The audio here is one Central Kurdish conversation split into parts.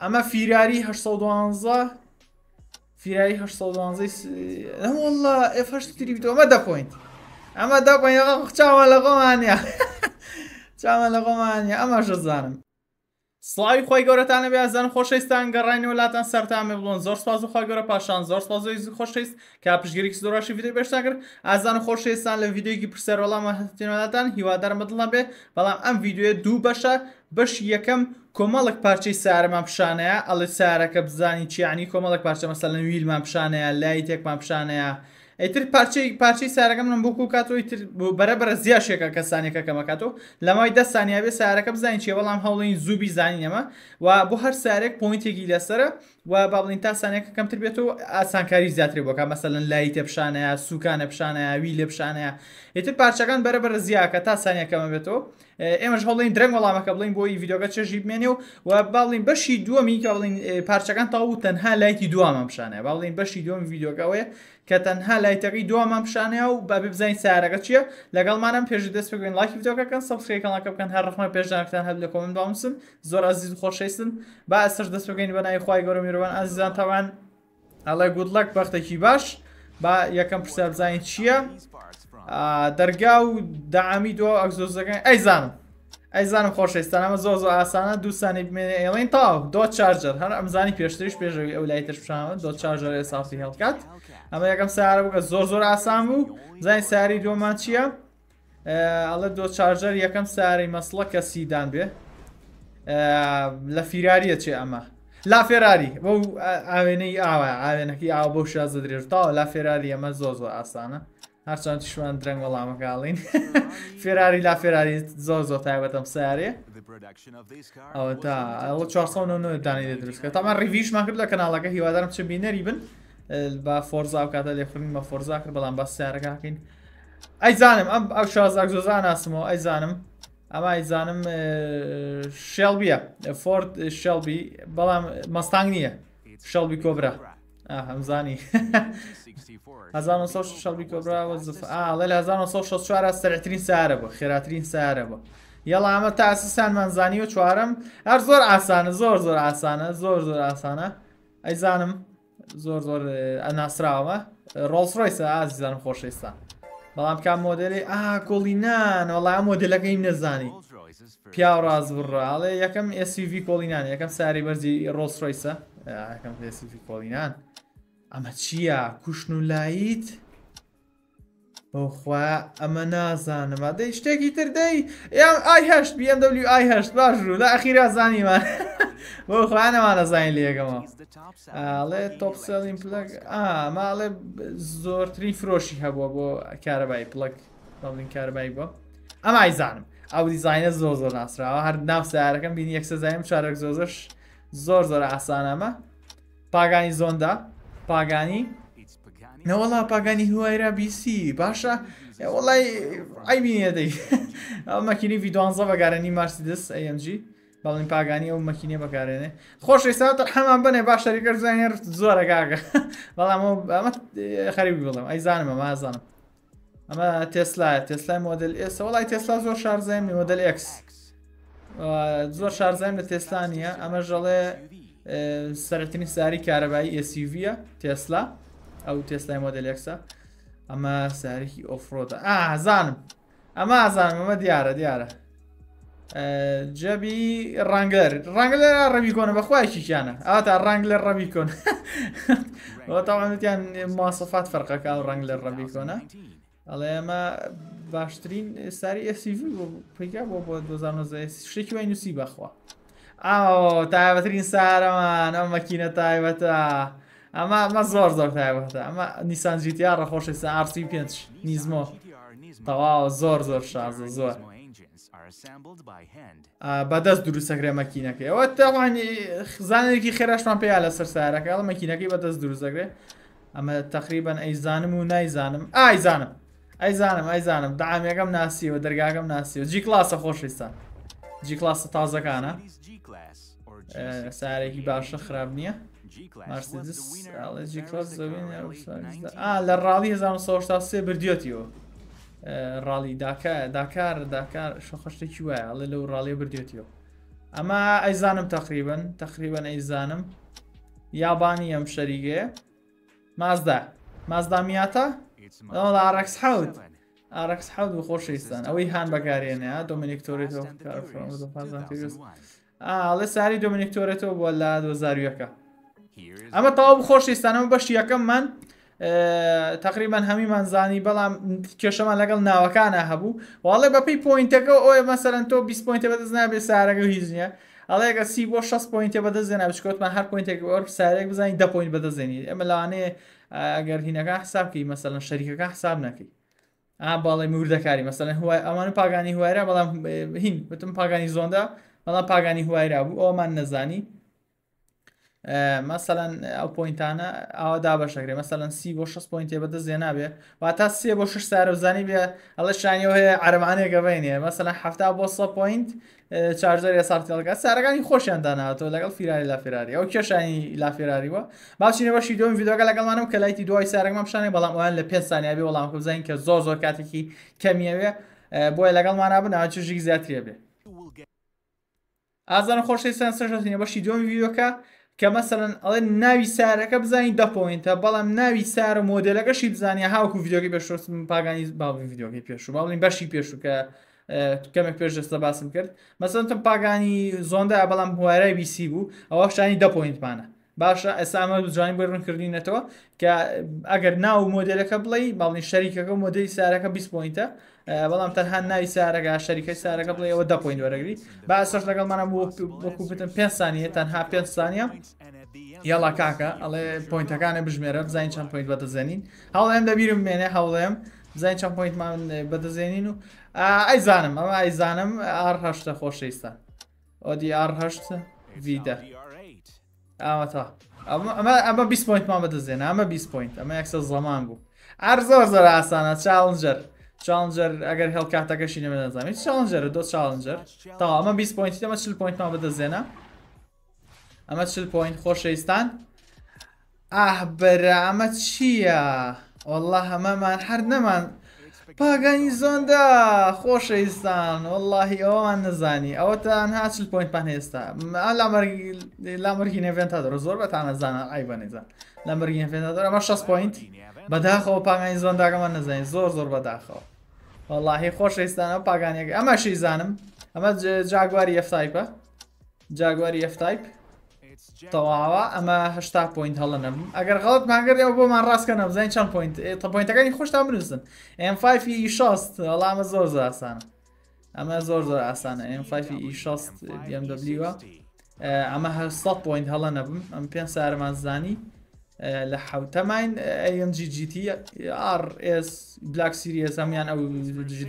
ئەمە فیراری 1970 فیراری 1970 هەمووڵە ئەفشتری ئەمە دەپۆینت ئەمە دەپۆین قچاوە لە قۆمانیا چاوە لە اما ئەمە شزانم سڵاوی خۆی گەورەتانە بێزان خۆشەویستان گەڕانی وڵاتان سەرتامێ بڵۆن زۆر سپاز و خۆی گەورە پاشان زۆر سپازۆی خۆشەویست کا پشگیری زۆراشی ویددیو بێشتا کرد ئازان خۆشەویستان لە ویددیوکی پرسەرۆڵامە هەستینەوەداتان هیوادار مدڵە بێ بەڵام ئەم ویددیوێ دوو بەشە بەش یەکەم کۆمەڵک پارچەی سارەمان پیشانەیە ئەڵێ سارەکە بزانی چیانی کۆمەڵک پارچە مەسەلەن ویلمان پیشانەیە لای تێکمان پیشانەیە. ئەتر پارچەی پارچەی سارەکەم من بۆکو کاتەوە تر بەرەبرە زیاشێکە کەسانێکە کەمەکاتەوە لەمای دە سانیاوێ سارەکە بزانین چێ بەڵام هەوڵین زوبی زانینەمە و بۆ هەر سارێک پوینتێکی لەسرە و باڵین تا سانەکە کەمتر بێتەوە ئاسانکاری زیاتری بۆکە مەسەن لای تێپشانەیە سوکانە پیششانەیە وی لە پیششانەیە ئیتر پارچەکان بەرەبەر زیاکە تا سانیەکەمە بێتەوە ئێمەش هەڵین درنگ وەڵامەکە بڵین بۆی یددیوگە چێژی بمێنێ و و باڵین بەشی دووەمی کە بڵین پارچەکان تاو تەنها لایتی دوامە پیششانەیە باڵین بەشی دوم یددیوگەوەیە کە تەنها لایتەقی دوامە پیششانەیە و بە بزانین سارەکە چییە لەگەڵمانم پێش دەست بگوین لاکی یددیوگەکەن سبسکرێکەڵەکە بکەن هەر ڕخمە پێشدانکتان هەب لە کۆمنت باسم زۆر ئازیز خۆشەستن با ئەسەر دەست بگەین بەنای خی گەۆمی مرۆڤان ئازیزان تاوان ئەڵێ گوودلک بەختێکی باش با یەکەم پرسیار بزانین چییە دەرگا و داعامی دو ئەکزۆزەکەن ئەیزانم ئەیزانم خۆشەویستان ئەمە زۆ زۆ ئاسانە دووسانی بمێنێ ئێڵین تاو دۆ چارجەر هەر ئەمزانی پێشتریش پێشوی ئەو لای ترشانەوە دۆ چارجەر ئێسافی هەڵکات ئەمە یەکەم سیارە بکە زۆر زۆر ئاسان بوو زانی ساری دۆمان چییە؟ ئەڵە دۆ چارجەر یەکەم ساری مەسڵە کە سیدان بێ لە فیراریە چێ ئەمە لا فێراری بۆ ئاوێنەی ئاوە ئاوێنەکەی ئاو بەو شازە درێژتاوە لا فێراری ئەمە زۆ زۆ ئاسانە هەرچەند شوان درەنگ وەڵامەکڵین فێراری لا فێراری زۆ زۆ تایبەتم سارێ ئەوە تا 4 دانی دروستکە تامان ریویشمان کرد لە کەناڵەکە هیوادارم چ بینەری بن با فۆرزا و کاتە لێخورین بە فۆرزا کرد بەڵام بە سیارەکەکەین ئەیزانم ئەم ئەو شازاک زۆزان ناسمەوە ئەیزانم ئەمە ئەیزانم شێڵبیە فۆرد شێڵبی بەڵام مەستانگ نییە شەڵبی کۆبرا هەمزانی 1960 کۆبرا لە 1964 سەرترین سارە بە خێراترین سارە بە یەڵ ئەمە تا ئاسیسان منزانی و چوارم هەر زۆر ئاسانە زۆر زۆر ئاسانە زۆر زۆر ئاسانە ئەیزانم زۆر زۆر ئەناسراوە ڕۆلسڕۆیسە ئازیزانم خۆشەویستان بەڵام بکە مۆدلێ ئا کۆڵینان وەڵام مۆدلەکەی نەزانی پیا ڕاز بڕاڵێ یەکەم SUV کۆڵینان یەکەم ساری بەرزی ڕۆسڕیسە یەکەم SUV کۆڵینان ئەمە چییە کوشن و لاییت بۆخوا ئەمە نازانمە دەی شتێکی تر دەی یان ئایهشت BMW ئایهشت باش و لە ئەخیرا زانیمان. بۆ خوانەوانە زای لێگەمەوە ئاڵێ تۆپسەڵین پلک ئاماڵێ زۆرتری فرۆشی هەبووە بۆ کارەبای پلک بڵین کارەبای بۆ ئەمە ئایزانم ئەو دیزینە زۆ زۆر ناسراوە هەر ناو سیارەکەم بینی یەکسە زایم شارێک زۆزش زۆر زۆر ئاسانەمە پاگانی زۆندا پاگانی نەوەڵا پاگانی هوایرا بیسی باشە وڵی ئایبینێ دەی ئەو مەکینی ڤیدوانزە بەگارانی مارسی دەست ئەMG بەڵین پاگانی ئەو مەکینێ بەکارێنێ خۆش ئێستا هەمان بنێ باش شەریکەر زانێر زۆرە گاگە بەڵام ئەمە خەریبی بڵم ئەیزانم ئەمە ئازانم ئەمە تێسلای تێسلای مۆدل ئێستا وڵی تێسلا زۆر شارزای مۆدل ئەکس زۆر شارزایم لە تێسلانیە ئەمە ژەڵێ سەرتنی ساری کارەبایی ئسیVە تێسلا ئەو تێسلای مۆدل ئەکسە ئەمە ساریکی ئۆفرۆتە ئازانم ئەمە ئازانم ئەمە دیارە دیارە جەبی ڕەنگەر ڕەنگە لە ڕەوی کۆنە بەخوایکییانە ئاتا ڕنگ لە ڕەوی کۆن تاوانتیان ماسەفات فەرقەکە و ڕنگ لە ڕەوی کۆنە ئەڵێ ئەمە باشترین ئێستاری ئەسیV پیکا بۆ بۆ 2009 شتێکی وای نووسی بەخوا ئاو تایبەترین سارەمان ئەم مەکینە تایبەتە ئەمە ئەمە زۆر زۆر تایبەتە ئەمە نیسان جیتیا ڕەخۆشی سا ئارسی پێ نیزمۆ تەواو زۆر زۆر شازە زۆر. بە دەست دروستەکرێ مەکینەکە ئەوە تاوانی خزانێکی خێراشمان پێیا لە سەر سارەکە ئەڵ مەکینەکەی بە دەست دروستەکرێ ئەمە تقریبان ئەیزانم و نایزانم ئایزانم ئەیزانم ئەیزانم دامێکم ناسیەوە دەرگاگەم ناسیەوە جی کلاسە خۆشویستان جی کلاسە تازەکانە سارێکی باشە خراپ نییە لە ڕاڵی 1970 بردیەتیەوە ڕالی داکار داکار شەخشتێکی وایە لە لەو ڕالیێ بردێتیەوە ئەمە ئەیزانم تقریبن تقریبن ئەیزانم یابانی ئەم شەریگێ مازدا مازدا میاتە ئارەکس حوت ئارەکس حوت و خۆشەویستان ئەوەی هاان بەکارێنە دۆمینیکتۆریتەوە لە ساری دۆمینیکتۆرێتەوە بۆ لا 2000 یەکە ئەمە تاوا بخۆشەویستانەوە بەشی یەکەم من تقریبان هەمیمان زانی بەڵام کێشەمان لەگەڵ ناوەکانە هەبوو واڵێ بەپی پوینتەکە ئەوە مەسەرەن تۆ 20 پوینتە بەدەست نابێت سارەکە هیچ نیە ئەڵێگە سی بۆ 6 پوینتە بەدەستێنە بشکۆتمان هەر پوینتێک ئەو سارێک بزانین دە پوین بەدەزێنیت ئەمە لاانێ ئەگەر هینەکە حسابکەی مەسەرن شەریکەکە حساب نەکەی ئا باڵی موردەکاری مەسەرن هوای ئەمان پاگانی هوایرە بەڵام هین وتم پاگانی زۆندا بەڵام پاگانی هوایرا بوو ئەومان نەزانی مەسەەن ئەو پوینتانە ئەوە دابشەگرێ مەسەەن سی بۆ 6 پوینتێ بەدە زیێنابێ وا تا سێ بۆ شش سارەزانی بێ ئەڵە شانیەوە هەیە عرمانێکە بینێ مەسەەن هەفتا بۆ سە پوینت چارجەر ساارتەکە سارەکانی خۆشیان داناتەوە لەگەڵ فیراری لافراری ئەو کێشانی لافراریوە باشینە بەشی دوم ویددیوگە لەگەڵمانم کە لایتی دوای سارەکەم شانێ بەڵام ئەویان لە پێ سانیابێ وەڵام کوزین کە زۆ زۆر کاتێکی کەمیەوێ بۆیە لەگەڵمانە بناوچژی زیاترێ بێ. ئازان خۆشی سەن سەژێنێ بەشی دوم ویددیوکە کە مەسەن ئەڵێ ناوی سارەکە بزانین دەپۆینتە بەڵام ناوی سارە مۆدلەکەشی بزانانی هاوکو یددیۆکی پێشست پاگانی باڵی یددیۆکی پێش و باڵین بەشی پێشوکە کەمێک پێش دەستە باسم کرد مەسەن تم پاگانی زۆندا بەڵام هوارای بیسی بوو ئەوە شانی دەپۆینتمانە باشە ئەسامە بزانین بڕون کردینەتەوە کە ئەگەر ناو مۆدلەکە بڵێ باڵنی شەریکەکە مۆدەی سارەکە 20 پوینتە بەڵام تەنها ناوی سارەگە شەریکە سارەکە بڵێ ئەوە دە پوین وەرەگری با سەر لەگەڵمانە وەکوتن پێ سانیە تەنها پێ سانیە یاڵا کاکە ئەڵێ پوینتەکانە بژمێرە بزانین چەند پوینت بەدەزێنین هەڵێم دەبیرم مێنێ هەوڵێم بزانین چەند پوینتمان بەدەزێنین و ئایزانم ئەمە ئایزانم ئارهشتە خۆشەویستان ئۆدی ئارهشت ویدە. اما تا، اما اما 20 پوینت بیس پوینت اما 20 سال زمان بو زەمان بوو. ئەر زۆر چالنجر اگر هل که ئەگەر نمی نەمە زمین چالنجر دو چالنجر تا اما 20 چل پوینت 40 point ما اما ئەمە 40 خوش ایستن اه برا اما چیه والله من هر نمان پاگەنیزۆندا خۆشەویستان وەڵی ئەوان نزانی ئەوە تاانها چل پوین پان هێستا لامرگی نێڤێنتا دەڕ زۆر بەتان نەزانە ئای بەنێزان لەمرگی نێڤێنتا دەر ئەمە 6 پوین بەداخەوە پاگانی زۆنداگەمان نزانین زۆر زۆر بەداخەوە وەڵی خۆشەویستانە پاگانێک ئەمە شەیزانم ئەمە جاگواری ئەفتایپە جاگواری ئەفتایپ تەواوە ئەمە هشتا پوینت هەڵنم ئەگەر غڵت ماگەر ئەو بۆمان ڕاستکە نەمزای چەند پوینت تا پوینتەکانی خۆشتا بنووسن M5 e شاست هەڵامە زۆر زۆر ئاسانە ئەمە زۆر زۆر ئاسانە M5 e شاست BMW ئەمە هە پوینت هەڵە نەبم ئەم پێ سارمان زانی لە حوتەماین AMGGT RS بلاک سیریس ئەمیان ئەو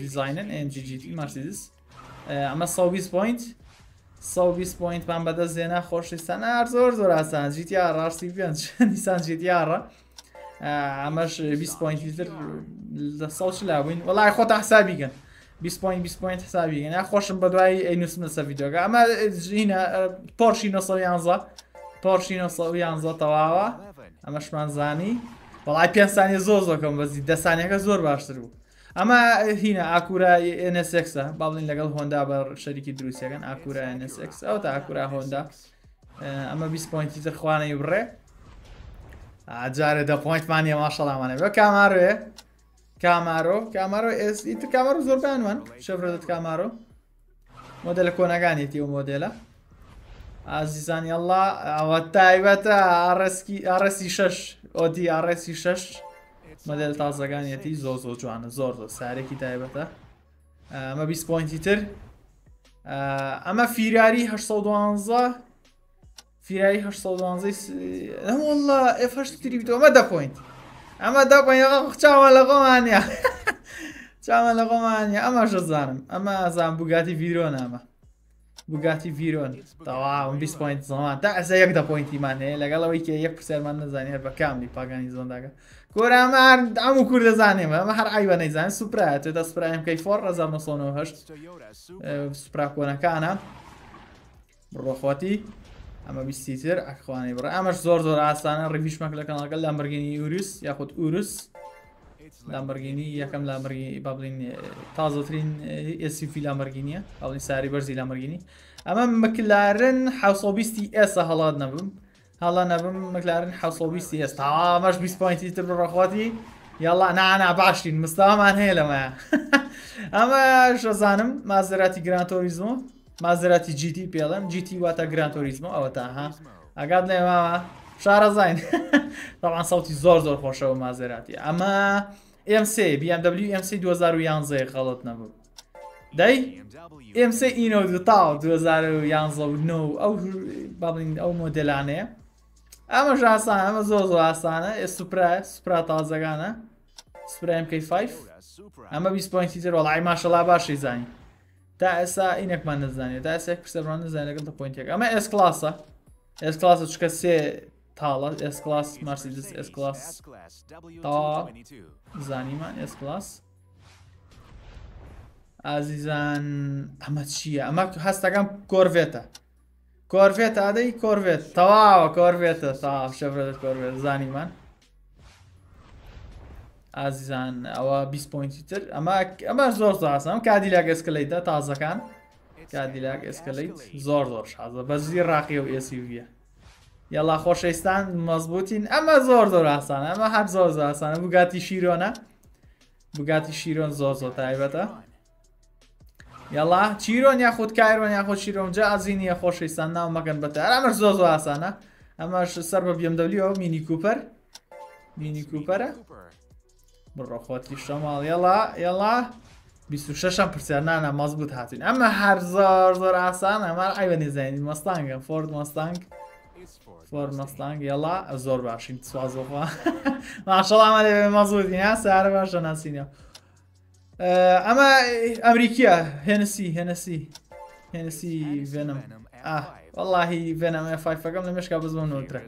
دیزینن MGGT مارسیدس ئەمە 120 پوینت 120 پوینتمان بەدەستێنە خۆشستان زۆر زۆر ئاسان جیتیا ڕاستی پێنج نیسان جیتیاڕە ئەمەش 20 پوینتتر لە ساڵ لابووین وڵای خۆ حسابیگەن 20 پوینت 20 پوینت حسابیگەن یا خۆشم بە دوایی ئەینوسمە سە ڤیددیۆگە ئەمە ژینە پۆرشی 1970 پۆرشی 1970 تەواوە ئەمەشمان زانی بەڵای پێ سانی زۆر زۆکەم بەزی دەسانەکە زۆر باشتر بوو ئەمە هینە ئاکورا NSXە باڵین لەگەڵ هۆندا بە شەریکی دروستەکەن ئاکورا NSX ئەو تا ئاکورا هۆندا ئەمە 20 پوینتی زەخوانەی بڕێ ئاجارە دە پوینتمانی ماشەڵامانە بە کاماروێ کامارۆ کامارۆ ئیتر کامارۆ زۆربانوان شەفرەت کامارۆ مۆدل لە کۆنەکانێتی و مۆدلە ئازیزانی ئەله ئەوە تایبەتە ئارسکی ئارسی شش ئۆدی ئارسی شش مەدەل تازەکانیەتی زۆ زۆ جوانە زۆر زۆر سارێکی تایبەتە ئەمە 20 پوینتی تر ئەمە فیراری 1970 فیرایی 1970 ئەفشتری ئەمە دە پوینت ئەمە دا چاوە لە قۆمانیا چاوە لە قۆمانیا ئەمە شەزانم ئەمە زان بگاتی ڤیرۆ نامە بگاتی ڤیرۆن تەواوم 20 پوینت زمان تا ئەسە یەکدا پوینتیمان هەیە لەگەڵەوەی کە یەک پرسەرمان نزانێت بە کاملی پاگانی زۆنداگە گۆرامان ئەم و کوور دەزانێمە ئەمە هەر ئایوە نەیزانین سوپرات تێدا سپرایم کەی فۆر 1970 سوپرا کۆنەکانە بڕۆخواتی ئەمە بیستیتر ئەخوانی بڕ ئەمەش زۆر زۆر ئاسانە ڕیویشمەک لە کەناڵەکە لە مەرگنی یوریس یاخود ئوورس لامەرگینی یەکەم لامەرگی با بڵین تازەترین ئسیفی لامەرگینیە هەڵین ساری بەرزی لامەرگینی ئەمە مکلارن حوسۆبیستی ئێسە هەڵات نەبم هەڵا نەبم مکلارن حوسۆبیستی ئێستا ئامەش 20 پوینتی تر بڕەخواتی یاڵا نانا باشین مستامان هەیە لەمایە ئەمە شەزانم مازراتی گرانتۆریزمۆ مازراتی جیتی پێڵم جیتی واتە گرانتۆریزمۆ ئەوە تاها ئەگات نێماوە شارەزین تاوان ساوتی زۆر زۆر خۆشەوە مازراتی ئەمە MC BMW MC 2011 غەڵت نەبوو دەی MC ئینۆ دوتا 2011 ئەو بابلین ئەو مۆدلانەیە ئەمە ژاسان ئەمە زۆر زۆر ئاسانە سوپرا سوپرا تازەکانە سوپرا MK5 ئەمە 20.0 وڵی ماشەڵا باشی زانی تا ئێستا ئینێکمان نزانێت تا ئێستا پرسەڕوان نزانێت لەگەڵ پوینتێک ئەمە ئێس کلاسە ئێس کلاسە چکە سێ تاڵە ئس کلاس مارسیدس ئس کلاس تا زانیمان ئس کلاس ئازیزان ئەمە چییە ئەمە هەستەکەم کۆرڤێتە کۆرفێت ئادەی کۆرڤێت تەواوە کۆرڤێتە تا شەفرێت کۆرڤێت زانیمان ئازیزان ئەوە 20 پوینتی تر ئەمە ئەمە زۆر زاسم کادیلاک ئەسکەلیتە تازەکان کادیلاک ئەسکەلیت زۆر زۆر شازە بەزی ڕاقی و ئێسیویە یاڵا خۆشەویستان مەزبوتین ئەمە زۆر زۆر ئاسانە ئەمە هەر زۆر زۆر ئاسانە بگاتی شیرۆنە بگاتی شیرۆن زۆر زۆر تایبەتە یاڵا چیرۆن یا خودود کایرۆن یا خۆ شیرۆنجا ئازینیە خۆشەویستان ناو مەگەن بەتە ئەمەش زۆر زۆر ئاسانە ئەمەش سەر بە بێمدەلیەوە مینی کوپەر مینی کوپەرە بڕۆخۆتی شەماڵ یاڵا یاڵا 26 پرسیار نانە مەزبوت هاتین ئەمە هەر زۆر زۆر ئاسان ئەمە ئایوە نێزانین مەستانگە فۆرد مەستانگ فۆرمەستانگ یاڵا زۆر باشین سوازۆخوا ماشەڵامە لێ مەزودینا سارە باشە ناسینەوە ئەمە ئەمریکیە هێنسی هێنسی هێنسی وێنم وەڵی بێنەمە فایفەکەم لە مشکا بزۆن نوترە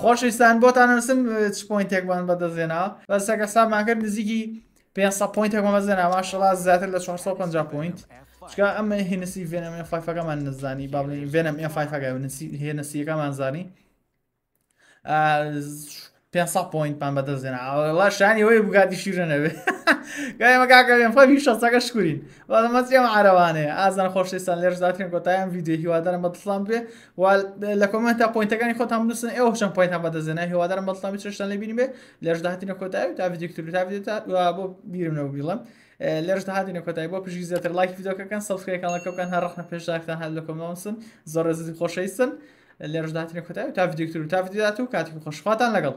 خۆشستان بۆتان نووسم چ پوینتێکمان بەدەزێنەوە بەسەکە ساماکرد نزیکی 500 پوینتێک مەزێنە ماشەڵا زیاتر لە 450 پوینت چکە ئەمە هێنسی وێنەمە فایفەکەمان نزانی با بڵین وێنەم ئێ فایفەکە هێنسیەکەمان زانی 500 پوینت پام بەدەزێنا ئەڵە شانی وی بگاتی شیرەنەوێ گایمە کاکەێن فەوی شەسەکە شکورین بەمەچێم ئارەوانێ ئازان خۆشتێستان لێر زاترین کۆتایان ویددیو هیوادارم بەتڵام بێ لە کۆمنتتا پوینتەکانی خۆتان بنووسن ئێوە شم پوینتان بەدەزێنە هیوادارم بەڵام چشتان لە بینی بێ لێرش داهاتینە کۆتایی تا ویدیکتور تا بێت بۆ بیرمەوە بیڵم. لێرش داهاتینە کۆتایی بۆ پشی زیاتر لایک یددیوکەکان سەفکەکان لەکەکان هەڕخنە پێشداکتان هەل لە کۆمەسن زۆر زیدی خۆشەیسن. لە ڕژداتنی تا و تافی دکتور و تافی دەدات و کاتێک خۆشخواتان لەگەڵ